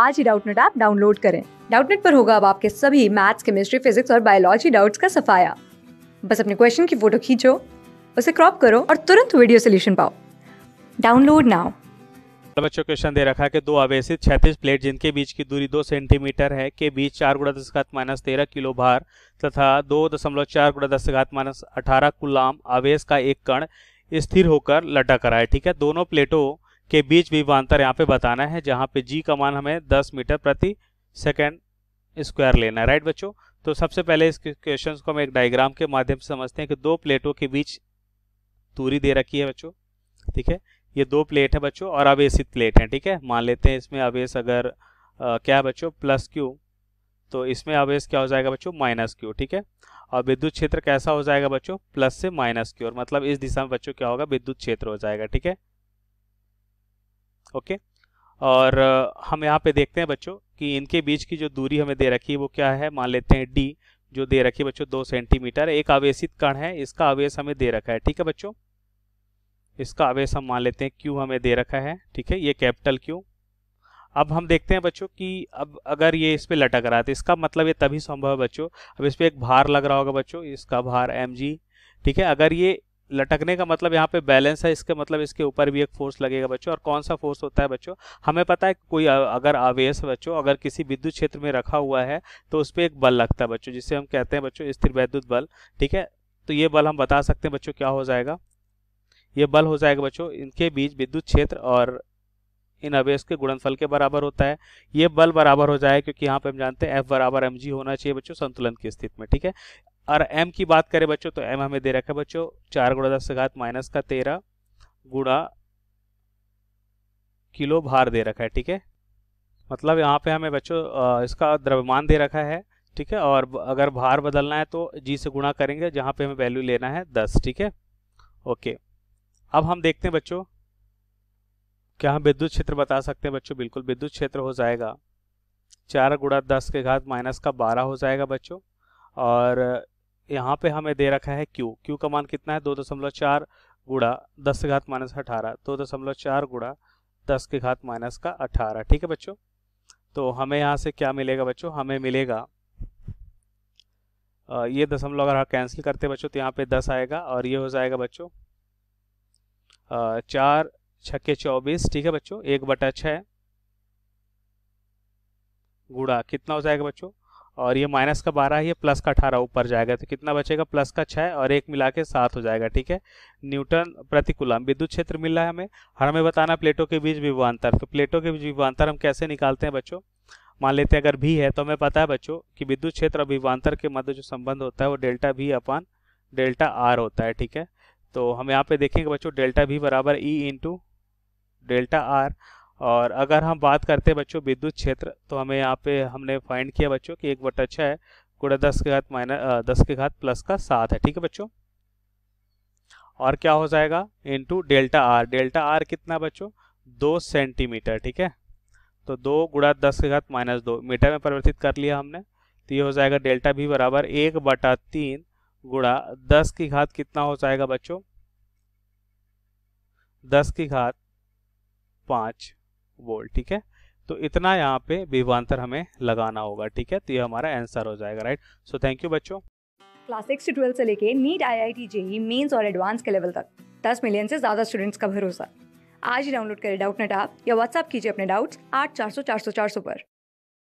आज ही Doubtnut app download करें डाउटनेट पर होगा अब आपके सभी मैथ्स केमिस्ट्री फिजिक्स और बायोलॉजी डाउट्स का सफाया बस अपने क्वेश्चन की फोटो खींचो उसे क्रॉप करो और तुरंत वीडियो सोल्यूशन पाओ डाउनलोड नाउ तो बच्चों क्वेश्चन दे रखा है कि दो आवेशित क्षैतिज प्लेट जिनके बीच की दूरी दो सेंटीमीटर है के बीच चार गुणा दस घात माइनस तेरह किलो भार तथा दो दशमलव चार गुणा दस घात माइनस अठारह कुलाम आवेश का एक कण स्थिर होकर लटक रहा है ठीक है दोनों प्लेटों के बीच विभवांतर यहाँ पे बताना है जहाँ पे जी का मान हमें 10 मीटर प्रति सेकेंड स्क्वायर लेना है राइट बच्चों तो सबसे पहले इस क्वेश्चन को हम एक डायग्राम के माध्यम से समझते हैं कि दो प्लेटों के बीच दूरी दे रखी है बच्चों ठीक है ये दो प्लेट है बच्चों और अवेशित प्लेट है ठीक है मान लेते हैं इसमें अवेश अगर आ, क्या है बच्चों प्लस क्यू तो इसमें अवेश क्या हो जाएगा बच्चों माइनस क्यू ठीक है और विद्युत क्षेत्र कैसा हो जाएगा बच्चों प्लस से माइनस क्यू और मतलब इस दिशा में बच्चों क्या होगा विद्युत क्षेत्र हो जाएगा ठीक है ओके और हम यहाँ पे देखते हैं बच्चों कि इनके बीच की जो दूरी हमें दे रखी है वो क्या है मान लेते हैं डी जो दे रखी है बच्चों दो सेंटीमीटर एक आवेशित कण है इसका आवेश हमें दे रखा है ठीक है बच्चों इसका आवेश हम मान लेते हैं क्यू हमें दे रखा है ठीक है ये कैपिटल क्यू अब हम देखते हैं बच्चों कि अब अगर ये इस पर लटक रहा है तो इसका मतलब ये तभी संभव है बच्चों अब इस पर एक भार लग रहा होगा बच्चों इसका भार एम ठीक है अगर ये लटकने का मतलब यहाँ पे बैलेंस है इसके मतलब इसके ऊपर भी एक फोर्स लगेगा बच्चों और कौन सा फोर्स होता है बच्चों हमें पता है कोई अगर आवेश बच्चों अगर किसी विद्युत क्षेत्र में रखा हुआ है तो उस पर एक बल लगता है बच्चों जिसे हम कहते हैं बच्चों स्थिर वैद्युत बल ठीक है तो ये बल हम बता सकते हैं बच्चों क्या हो जाएगा ये बल हो जाएगा बच्चों इनके बीच विद्युत क्षेत्र और इन आवेश के गुणनफल के बराबर होता है ये बल बराबर हो जाए क्योंकि यहाँ पे हम जानते हैं एफ बराबर एम होना चाहिए बच्चों संतुलन की स्थिति में ठीक है और m की बात करें बच्चों तो m हमें दे रखा है बच्चों चार गुणा दस घात माइनस का तेरह गुणा किलो भार दे रखा है ठीक है मतलब यहाँ पे हमें बच्चों इसका द्रव्यमान दे रखा है ठीक है और अगर भार बदलना है तो जी से गुणा करेंगे जहाँ पे हमें वैल्यू लेना है दस ठीक है ओके अब हम देखते हैं बच्चों क्या हम विद्युत क्षेत्र बता सकते हैं बच्चों बिल्कुल विद्युत क्षेत्र हो जाएगा चार गुणा दस के घात माइनस का बारह हो जाएगा बच्चों और यहाँ पे हमें दे रखा है क्यू क्यू का मान कितना है दो दशमलव चार गुड़ा दस घात माइनस अठारह दो दशमलव चार गुड़ा दस के घात माइनस का अठारह ठीक है बच्चों तो हमें यहाँ से क्या मिलेगा बच्चों हमें मिलेगा ये दशमलव अगर कैंसिल करते बच्चों तो यहाँ पे दस आएगा और ये हो जाएगा बच्चों चार छक्के चौबीस ठीक है बच्चों एक बटा छः गुड़ा कितना हो जाएगा बच्चों और ये माइनस का बारह ये प्लस का अठारह ऊपर जाएगा तो कितना बचेगा प्लस का छः और एक मिला के सात हो जाएगा ठीक है न्यूटन प्रतिकूलम विद्युत क्षेत्र मिल रहा है हमें और हमें बताना प्लेटों के बीच विभवान्तर तो प्लेटों के बीच विभवान्तर हम कैसे निकालते हैं बच्चों मान लेते हैं अगर भी है तो हमें पता है बच्चों कि विद्युत क्षेत्र और विभवान्तर के मध्य जो संबंध होता है वो डेल्टा भी अपान डेल्टा आर होता है ठीक है तो हम यहाँ पे देखेंगे बच्चों डेल्टा भी बराबर e e into delta r और अगर हम बात करते हैं बच्चों विद्युत क्षेत्र तो हमें यहाँ पे हमने फाइंड किया बच्चों कि एक बटा छः है गुड़ा दस के घात माइनस दस के घात प्लस का सात है ठीक है बच्चों और क्या हो जाएगा into delta r delta r कितना बच्चों दो सेंटीमीटर ठीक है तो दो गुड़ा दस के घात माइनस दो मीटर में परिवर्तित कर लिया हमने तो ये हो जाएगा डेल्टा भी बराबर एक बटा तीन गुड़ा दस की घात कितना हो जाएगा बच्चों दस की घात पाँच वोल्ट ठीक है तो इतना यहाँ पे विवांतर हमें लगाना होगा ठीक है तो ये हमारा आंसर हो जाएगा राइट सो थैंक यू बच्चों क्लास सिक्स से ट्वेल्थ से लेके NEET IIT JEE mains और एडवांस के लेवल तक दस मिलियन से ज़्यादा स्टूडेंट्स का भरोसा आज ही डाउनलोड करें डाउट नेट आप या व्हाट्सअप कीजिए अपने डाउट्स आठ चार सौ चार सौ चार सौ पर